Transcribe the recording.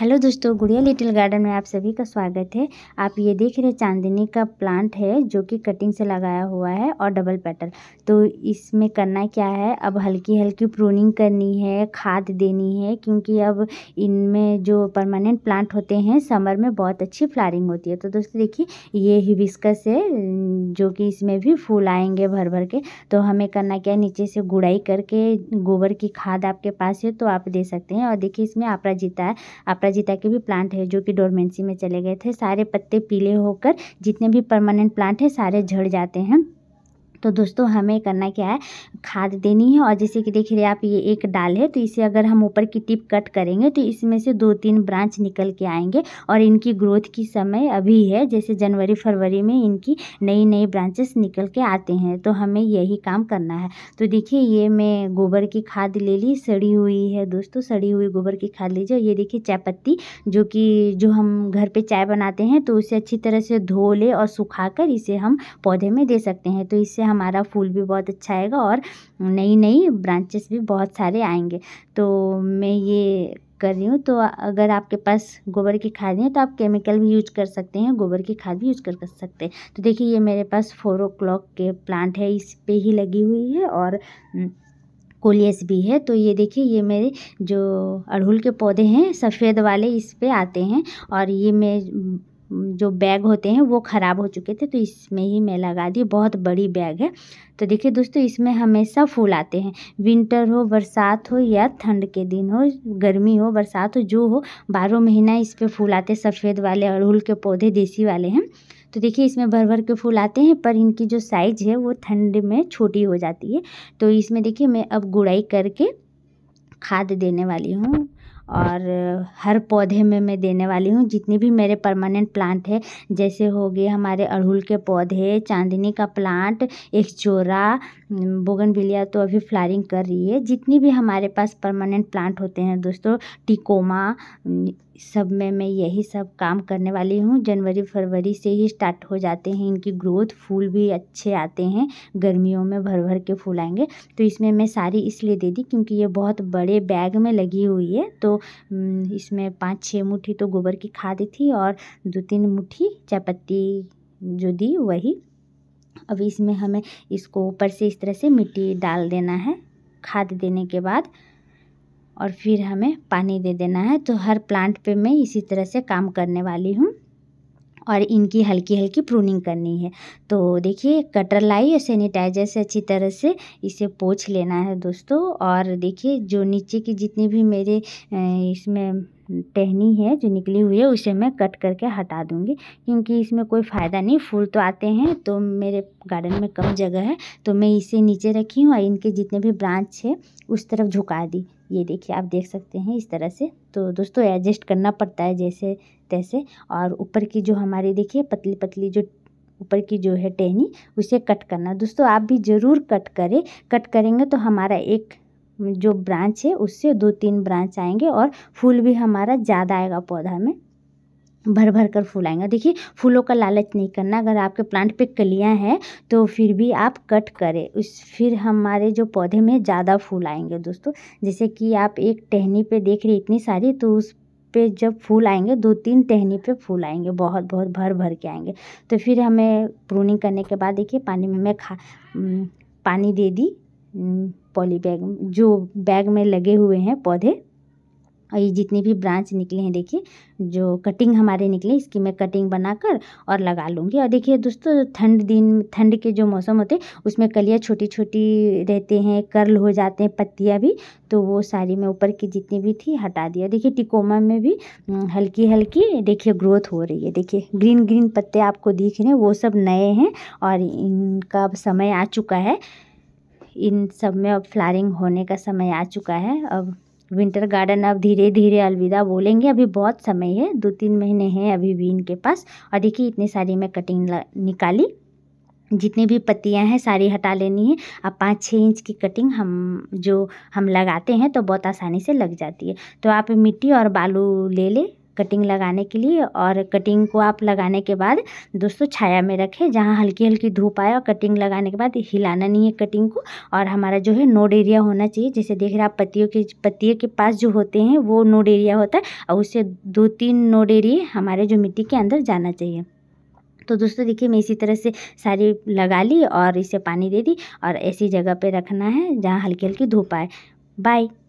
hello दोस्तों गुड़िया little garden में आप सभी का स्वागत है आप ये देख रहे चांदनी का प्लांट है जो कि कटिंग से लगाया हुआ है और डबल पेटल तो इसमें करना क्या है अब हल्की हल्की प्रूनिंग करनी है खाद देनी है क्योंकि अब इनमें जो परमानेंट प्लांट होते हैं समर में बहुत अच्छी फ्लारिंग होती है तो दोस्तों देखिए ये हिबिस्कस है जो कि इसमें भी फूल आएंगे भर भर के तो हमें करना क्या है नीचे से गुड़ाई करके गोबर की खाद आपके पास है तो आप दे सकते हैं और देखिए इसमें आपरा जीता है आप अपराजिता के भी प्लांट है जो कि डोरमेंसी में चले गए थे सारे पत्ते पीले होकर जितने भी परमानेंट प्लांट है सारे झड़ जाते हैं तो दोस्तों हमें करना क्या है खाद देनी है और जैसे कि देख रहे आप ये एक डाल है तो इसे अगर हम ऊपर की टिप कट करेंगे तो इसमें से दो तीन ब्रांच निकल के आएंगे और इनकी ग्रोथ की समय अभी है जैसे जनवरी फरवरी में इनकी नई नई ब्रांचेस निकल के आते हैं तो हमें यही काम करना है तो देखिए ये मैं गोबर की खाद ले ली सड़ी हुई है दोस्तों सड़ी हुई गोबर की खाद लीजिए ये देखिए चाय पत्ती जो कि जो हम घर पे चाय बनाते हैं तो उसे अच्छी तरह से धो ले और सुखा कर इसे हम पौधे में दे सकते हैं तो इससे हम हमारा फूल भी बहुत अच्छा आएगा और नई नई ब्रांचेस भी बहुत सारे आएंगे तो मैं ये कर रही हूँ तो अगर आपके पास गोबर की खाद है तो आप केमिकल भी यूज कर सकते हैं गोबर की खाद भी यूज कर सकते हैं तो देखिए ये मेरे पास फोर ओ क्लॉक के प्लांट है इस पर ही लगी हुई है और कोलियस भी है तो ये देखिए ये मेरे जो अड़हुल के पौधे हैं सफ़ेद वाले इस पर आते हैं और ये मैं जो बैग होते हैं वो ख़राब हो चुके थे तो इसमें ही मैं लगा दी बहुत बड़ी बैग है तो देखिए दोस्तों इसमें हमेशा फूल आते हैं विंटर हो बरसात हो या ठंड के दिन हो गर्मी हो बरसात हो जो हो बारह महीना इस पर फूल आते सफ़ेद वाले अड़हुल के पौधे देसी वाले हैं तो देखिए इसमें भर भर के फूल आते हैं पर इनकी जो साइज़ है वो ठंड में छोटी हो जाती है तो इसमें देखिए मैं अब गुड़ाई करके खाद देने वाली हूँ और हर पौधे में मैं देने वाली हूँ जितनी भी मेरे परमानेंट प्लांट है जैसे हो गए हमारे अड़हुल के पौधे चाँदनी का प्लांट एक चोरा बिलिया तो अभी फ्लारिंग कर रही है जितनी भी हमारे पास परमानेंट प्लांट होते हैं दोस्तों टिकोमा सब में मैं यही सब काम करने वाली हूँ जनवरी फरवरी से ही स्टार्ट हो जाते हैं इनकी ग्रोथ फूल भी अच्छे आते हैं गर्मियों में भर भर के फूल आएंगे तो इसमें मैं सारी इसलिए दे दी क्योंकि ये बहुत बड़े बैग में लगी हुई है तो इसमें पाँच छः मुट्ठी तो गोबर की खाद थी और दो तीन मुट्ठी चायपत्ती जो दी वही अब इसमें हमें इसको ऊपर से इस तरह से मिट्टी डाल देना है खाद देने के बाद और फिर हमें पानी दे देना है तो हर प्लांट पे मैं इसी तरह से काम करने वाली हूँ और इनकी हल्की हल्की प्रूनिंग करनी है तो देखिए कटर लाई और सैनिटाइजर से अच्छी तरह से इसे पोछ लेना है दोस्तों और देखिए जो नीचे की जितनी भी मेरे इसमें टहनी है जो निकली हुई है उसे मैं कट करके हटा दूँगी क्योंकि इसमें कोई फ़ायदा नहीं फूल तो आते हैं तो मेरे गार्डन में कम जगह है तो मैं इसे नीचे रखी हूँ और इनके जितने भी ब्रांच है उस तरफ झुका दी ये देखिए आप देख सकते हैं इस तरह से तो दोस्तों एडजस्ट करना पड़ता है जैसे तैसे और ऊपर की जो हमारी देखिए पतली पतली जो ऊपर की जो है टहनी उसे कट करना दोस्तों आप भी ज़रूर कट करें कट करेंगे तो हमारा एक जो ब्रांच है उससे दो तीन ब्रांच आएंगे और फूल भी हमारा ज़्यादा आएगा पौधा में भर भर कर फूल आएंगे देखिए फूलों का लालच नहीं करना अगर आपके प्लांट पे कलियां हैं तो फिर भी आप कट करें उस फिर हमारे जो पौधे में ज़्यादा फूल आएंगे दोस्तों जैसे कि आप एक टहनी पे देख रहे इतनी सारी तो उस पे जब फूल आएंगे दो तीन टहनी पे फूल आएंगे बहुत बहुत भर भर के आएंगे तो फिर हमें प्रूनिंग करने के बाद देखिए पानी में मैं खा पानी दे दी पॉली बैग जो बैग में लगे हुए हैं पौधे और ये जितने भी ब्रांच निकले हैं देखिए जो कटिंग हमारे निकले इसकी मैं कटिंग बनाकर और लगा लूँगी और देखिए दोस्तों ठंड दिन ठंड के जो मौसम होते हैं उसमें कलियाँ छोटी छोटी रहते हैं कर्ल हो जाते हैं पत्तियाँ भी तो वो सारी मैं ऊपर की जितनी भी थी हटा दिया देखिए टिकोमा में भी हल्की हल्की देखिए ग्रोथ हो रही है देखिए ग्रीन ग्रीन पत्ते आपको दिख रहे हैं वो सब नए हैं और इनका समय आ चुका है इन सब में अब फ्लारिंग होने का समय आ चुका है अब विंटर गार्डन अब धीरे धीरे अलविदा बोलेंगे अभी बहुत समय है दो तीन महीने हैं अभी भी इनके पास और देखिए इतनी सारी मैं कटिंग निकाली जितनी भी पत्तियां हैं सारी हटा लेनी है अब पाँच छः इंच की कटिंग हम जो हम लगाते हैं तो बहुत आसानी से लग जाती है तो आप मिट्टी और बालू ले ले कटिंग लगाने के लिए और कटिंग को आप लगाने के बाद दोस्तों छाया में रखें जहाँ हल्की हल्की धूप आए और कटिंग लगाने के बाद हिलाना नहीं है कटिंग को और हमारा जो है नोड एरिया होना चाहिए जैसे देख रहे आप पतियों के पत्तियों के पास जो होते हैं वो नोड एरिया होता है और उससे दो तीन नोड एरिए हमारे जो मिट्टी के अंदर जाना चाहिए तो दोस्तों देखिए मैं इसी तरह से सारी लगा ली और इसे पानी दे दी और ऐसी जगह पे रखना है जहाँ हल्की हल्की धूप आए बाय